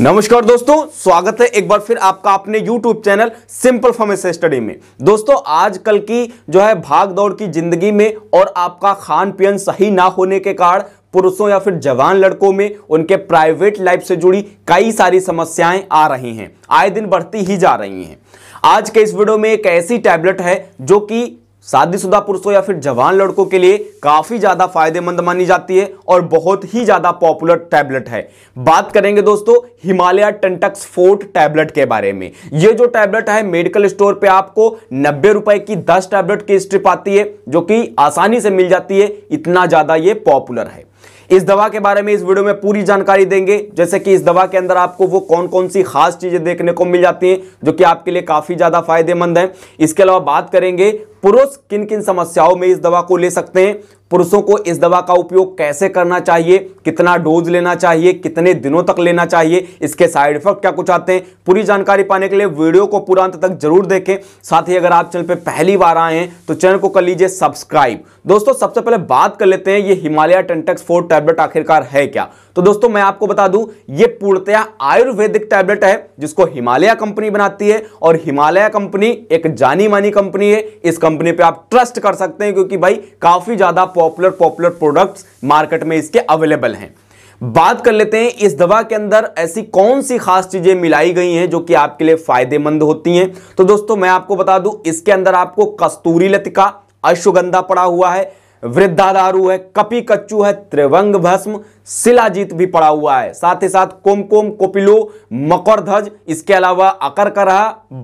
नमस्कार दोस्तों स्वागत है एक बार फिर आपका अपने YouTube channel simple pharmacy study में दोस्तों आजकल की जो है भाग दौड़ की जिंदगी में और आपका खान पियन सही ना होने के कारण पुरुषों या फिर जवान लड़कों में उनके प्राइवेट लाइफ से जुड़ी कई सारी समस्याएं आ रही हैं आए दिन बढ़ती ही जा रही हैं आज के इस वीडियो में एक ऐसी टैबलेट है जो कि शादीशुदा पुरुषों या फिर जवान लड़कों के लिए काफ़ी ज़्यादा फायदेमंद मानी जाती है और बहुत ही ज़्यादा पॉपुलर टैबलेट है बात करेंगे दोस्तों हिमालय टेंटक्स फोर्ट टैबलेट के बारे में ये जो टैबलेट है मेडिकल स्टोर पे आपको नब्बे रुपए की दस टैबलेट की स्ट्रिप आती है जो कि आसानी से मिल जाती है इतना ज़्यादा ये पॉपुलर है इस दवा के बारे में इस वीडियो में पूरी जानकारी देंगे जैसे कि इस दवा के अंदर आपको वो कौन कौन सी खास चीज़ें देखने को मिल जाती हैं जो कि आपके लिए काफ़ी ज़्यादा फायदेमंद है इसके अलावा बात करेंगे पुरुष किन किन समस्याओं में इस दवा को ले सकते हैं पुरुषों को इस दवा का उपयोग कैसे करना चाहिए कितना डोज लेना चाहिए कितने दिनों तक लेना चाहिए इसके साइड इफेक्ट क्या कुछ आते हैं पूरी जानकारी पाने के लिए वीडियो को पूरा अंत तक जरूर देखें साथ ही अगर आप चैनल पर पहली बार आए हैं तो चैनल को कर लीजिए सब्सक्राइब दोस्तों सबसे पहले बात कर लेते हैं ये हिमालय टेंटेक्स फोर टैबलेट आखिरकार है क्या तो दोस्तों मैं आपको बता दूं ये पूर्णतया आयुर्वेदिक टैबलेट है जिसको हिमालय कंपनी बनाती है और हिमालय कंपनी एक जानी मानी कंपनी है इस कंपनी पे आप ट्रस्ट कर सकते हैं क्योंकि भाई काफी ज्यादा पॉपुलर पॉपुलर प्रोडक्ट्स मार्केट में इसके अवेलेबल हैं बात कर लेते हैं इस दवा के अंदर ऐसी कौन सी खास चीजें मिलाई गई हैं जो कि आपके लिए फायदेमंद होती हैं तो दोस्तों मैं आपको बता दूं इसके अंदर आपको कस्तूरी लतिका अश्वगंधा पड़ा हुआ है वृद्धा दारू है कपी कच्चू है त्रिवंग भस्म शिलाजीत भी पड़ा हुआ है साथ ही साथ कोमकोम कोपिलो मकर इसके अलावा अकर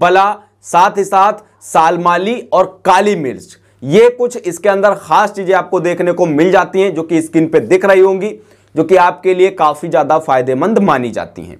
बला साथ ही साथ सालमाली और काली मिर्च ये कुछ इसके अंदर खास चीज़ें आपको देखने को मिल जाती हैं जो कि स्क्रीन पे दिख रही होंगी जो कि आपके लिए काफ़ी ज़्यादा फायदेमंद मानी जाती हैं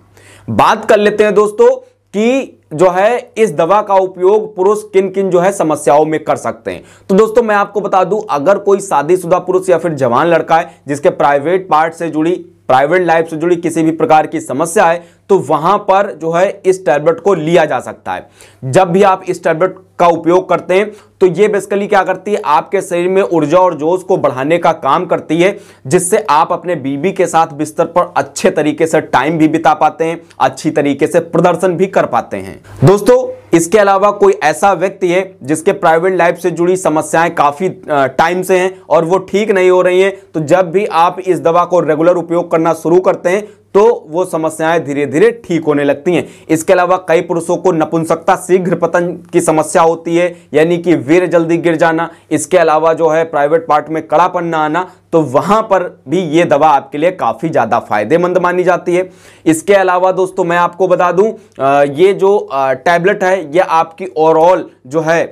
बात कर लेते हैं दोस्तों कि जो है इस दवा का उपयोग पुरुष किन किन जो है समस्याओं में कर सकते हैं तो दोस्तों मैं आपको बता दूं अगर कोई शादीशुदा पुरुष या फिर जवान लड़का है जिसके प्राइवेट पार्ट से जुड़ी प्राइवेट लाइफ से जुड़ी किसी भी प्रकार की समस्या है तो वहां पर जो है इस टैबलेट को लिया जा सकता है जब भी आप इस टैबलेट का उपयोग करते हैं तो ये बेसिकली क्या करती है आपके शरीर में ऊर्जा और जोश को बढ़ाने का काम करती है जिससे आप अपने बीबी के साथ बिस्तर पर अच्छे तरीके से टाइम भी बिता पाते हैं अच्छी तरीके से प्रदर्शन भी कर पाते हैं दोस्तों इसके अलावा कोई ऐसा व्यक्ति है जिसके प्राइवेट लाइफ से जुड़ी समस्याएं काफ़ी टाइम से हैं और वो ठीक नहीं हो रही हैं तो जब भी आप इस दवा को रेगुलर उपयोग करना शुरू करते हैं तो वो समस्याएं धीरे धीरे ठीक होने लगती हैं इसके अलावा कई पुरुषों को नपुंसकता शीघ्र पतन की समस्या होती है यानी कि वीर जल्दी गिर जाना इसके अलावा जो है प्राइवेट पार्ट में कड़ापन न आना तो वहां पर भी ये दवा आपके लिए काफ़ी ज़्यादा फायदेमंद मानी जाती है इसके अलावा दोस्तों मैं आपको बता दूं ये जो टैबलेट है ये आपकी ओवरऑल जो है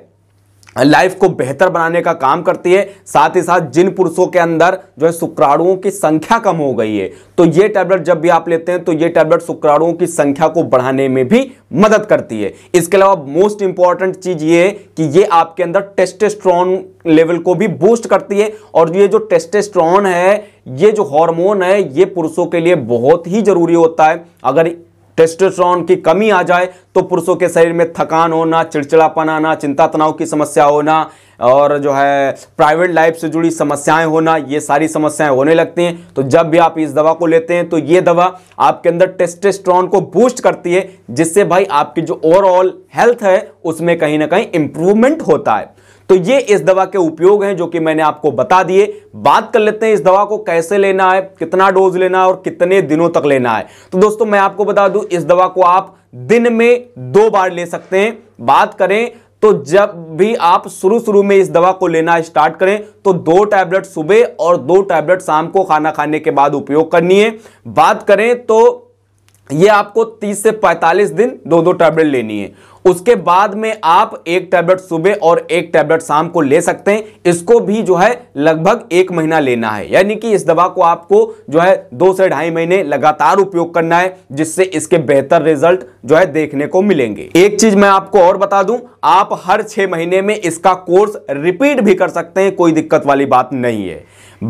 लाइफ को बेहतर बनाने का काम करती है साथ ही साथ जिन पुरुषों के अंदर जो है शुक्राणुओं की संख्या कम हो गई है तो ये टैबलेट जब भी आप लेते हैं तो ये टैबलेट शुक्राणुओं की संख्या को बढ़ाने में भी मदद करती है इसके अलावा मोस्ट इंपॉर्टेंट चीज ये है कि ये आपके अंदर टेस्टेस्ट्रॉन लेवल को भी बूस्ट करती है और ये जो टेस्टेस्ट्रॉन है ये जो हॉर्मोन है ये पुरुषों के लिए बहुत ही जरूरी होता है अगर टेस्टोस्टेरोन की कमी आ जाए तो पुरुषों के शरीर में थकान होना चिड़चिड़ापन आना चिंता तनाव की समस्या होना और जो है प्राइवेट लाइफ से जुड़ी समस्याएं होना ये सारी समस्याएं होने लगती हैं तो जब भी आप इस दवा को लेते हैं तो ये दवा आपके अंदर टेस्टोस्टेरोन को बूस्ट करती है जिससे भाई आपकी जो ओवरऑल हेल्थ है उसमें कहीं ना कहीं इंप्रूवमेंट होता है तो ये इस दवा के उपयोग हैं जो कि मैंने आपको बता दिए बात कर लेते हैं इस दवा को कैसे लेना है कितना डोज लेना है और कितने दिनों तक लेना है तो दोस्तों मैं आपको बता दूं इस दवा को आप दिन में दो बार ले सकते हैं बात करें तो जब भी आप शुरू शुरू में इस दवा को लेना स्टार्ट करें तो दो टैबलेट सुबह और दो टैबलेट शाम को खाना खाने के बाद उपयोग करनी है बात करें तो ये आपको 30 से 45 दिन दो दो टैबलेट लेनी है उसके बाद में आप एक टैबलेट सुबह और एक टैबलेट शाम को ले सकते हैं इसको भी जो है लगभग एक महीना लेना है यानी कि इस दवा को आपको जो है दो से ढाई महीने लगातार उपयोग करना है जिससे इसके बेहतर रिजल्ट जो है देखने को मिलेंगे एक चीज मैं आपको और बता दूं आप हर छह महीने में इसका कोर्स रिपीट भी कर सकते हैं कोई दिक्कत वाली बात नहीं है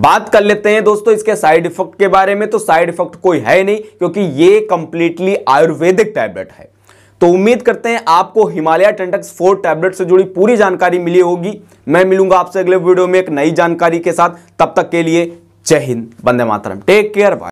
बात कर लेते हैं दोस्तों इसके साइड इफेक्ट के बारे में तो साइड इफेक्ट कोई है नहीं क्योंकि ये कंप्लीटली आयुर्वेदिक टैबलेट है तो उम्मीद करते हैं आपको हिमालय टेंटक्स फोर टैबलेट से जुड़ी पूरी जानकारी मिली होगी मैं मिलूंगा आपसे अगले वीडियो में एक नई जानकारी के साथ तब तक के लिए जय हिंद बंदे मातरम टेक केयर बाय